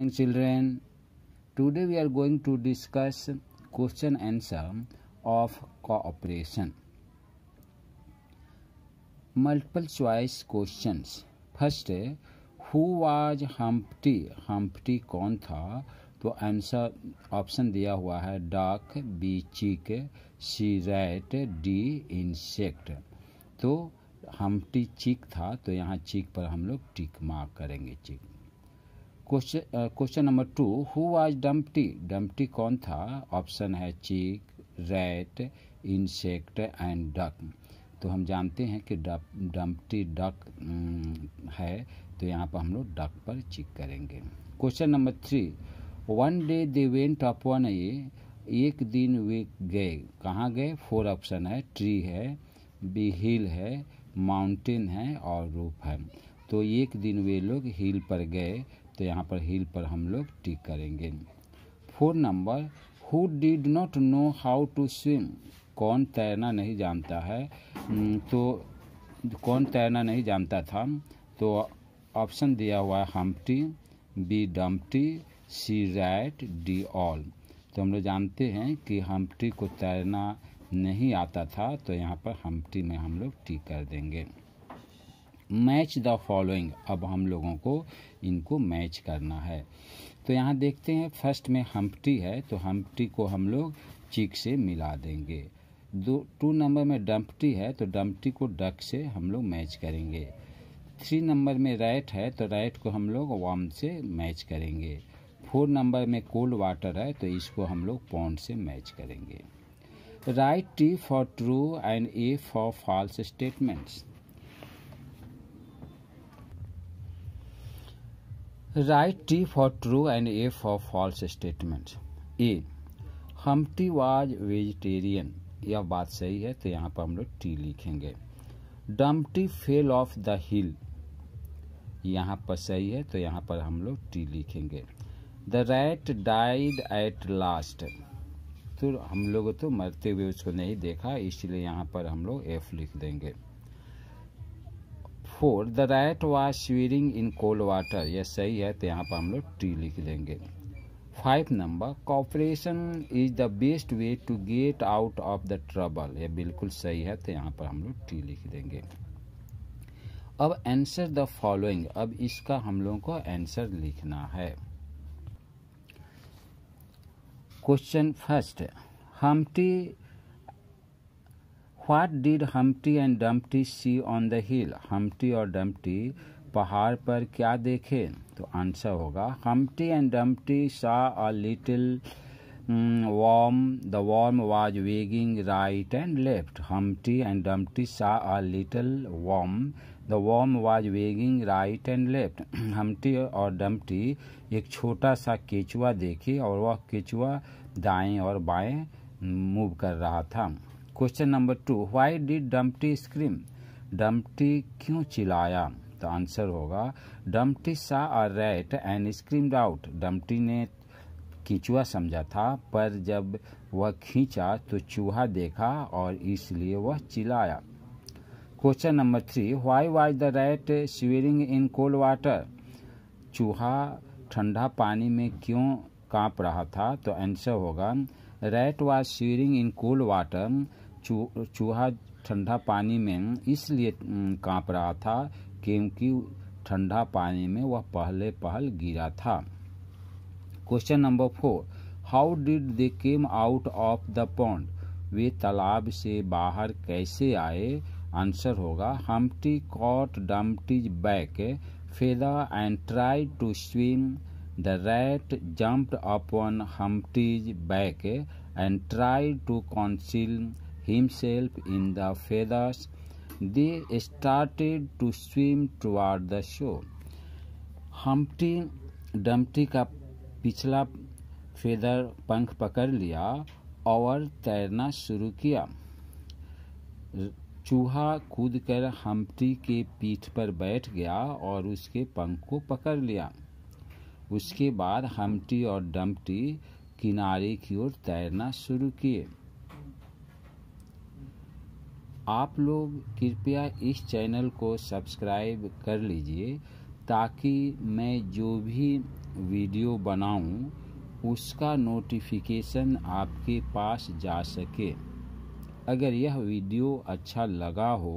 and children today we are going to discuss question answer of cooperation multiple choice questions first who was humpty humpty kaun tha to answer option diya hua hai duck b chick c rat d insect to humpty chick tha to yahan chick par hum log tick mark karenge chick question question number two who was Dumpty Dumpty कौन था option है chick rat insect and duck तो हम जानते हैं कि डम्पटी duck mm, है तो यहाँ पर हम लोग डक पर चिक करेंगे question number three one day they went वन ए एक दिन वे गए कहाँ गए फोर ऑप्शन है ट्री है बी हिल है माउंटेन है और रूफ है तो एक दिन वे लोग हिल पर गए तो यहाँ पर हिल पर हम लोग टिक करेंगे four number who did not know how to swim कौन तैरना नहीं जानता है हम्म, तो कौन तैरना नहीं जानता था तो ऑप्शन दिया हुआ है Humpty B Dumpty C right D all तो हम लोग जानते हैं कि हम्पटी को तैरना नहीं आता था तो यहाँ पर हम्पटी में हम लोग टी कर देंगे मैच द फॉलोइंग अब हम लोगों को इनको मैच करना है तो यहाँ देखते हैं फर्स्ट में हम्पटी है तो हम्पटी को हम लोग चीक से मिला देंगे दो टू नंबर में डम्पटी है तो डम्पटी को डक से हम लोग मैच करेंगे थ्री नंबर में राइट है तो राइट को हम लोग वाम से मैच करेंगे फोर नंबर में कोल्ड वाटर है तो इसको हम लोग पॉन्ड से मैच करेंगे write T for true and F for false statements write T for true and F for false statement A Humpty was vegetarian यह बात सही है तो यहाँ पर हम लोग टी लिखेंगे Dumpty fell off the hill यहाँ पर सही है तो यहाँ पर हम लोग टी लिखेंगे the rat died at last तो हम लोग तो मरते हुए उसको नहीं देखा इसलिए यहाँ पर हम लोग एफ लिख देंगे four the rat was swirling in cold water यह सही है तो यहाँ पर हम लोग टी लिख लेंगे five number cooperation is the best way to get out of the trouble यह बिल्कुल सही है तो यहाँ पर हम लोग टी लिख देंगे अब आंसर द फॉलोइंग अब इसका हम लोगों को आंसर लिखना है question first Humpty what did Humpty and Dumpty see on the hill Humpty और डम्प्टी पहाड़ पर क्या देखे तो आंसर होगा Humpty and Dumpty saw a little worm the worm was wagging right and left Humpty and Dumpty saw a little worm the worm was wagging right and left Humpty और Dumpty एक छोटा सा केचुआ देखे और वह केचुआ दाएं और बाएं मूव कर रहा था question number two why did Dumpty scream Dumpty क्यों चिल्लाया तो आंसर होगा Dumpty saw a rat and screamed out Dumpty ने कीचुआ समझा था पर जब वह खींचा तो चूहा देखा और इसलिए वह चिल्लाया question number three why was the rat swirling in cold water चूहा ठंडा पानी में क्यों कांप रहा था तो आंसर होगा rat was swirling in cold water चूहा ठंडा पानी में इसलिए कांप रहा था क्योंकि ठंडा पानी में वह पहले पहल गिरा था question number four how did they come out of the pond वे तालाब से बाहर कैसे आए आंसर होगा Humpty caught Dumpty's back feather and try to swim the rat jumped upon Humpty's back and try to conceal himself in the feathers, they started to swim toward the shore. Humpty Dumpty का पिछला feather पंख पकड़ लिया और तैरना शुरू किया चूहा कूद कर हम्पटी के पीठ पर बैठ गया और उसके पंख को पकड़ लिया उसके बाद हम्पटी और डम्पटी किनारे की ओर तैरना शुरू किए आप लोग कृपया इस चैनल को सब्सक्राइब कर लीजिए ताकि मैं जो भी वीडियो बनाऊं उसका नोटिफिकेशन आपके पास जा सके अगर यह वीडियो अच्छा लगा हो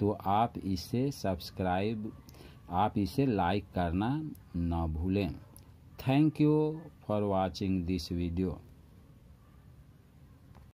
तो आप इसे सब्सक्राइब आप इसे लाइक करना ना भूलें thank you for watching this video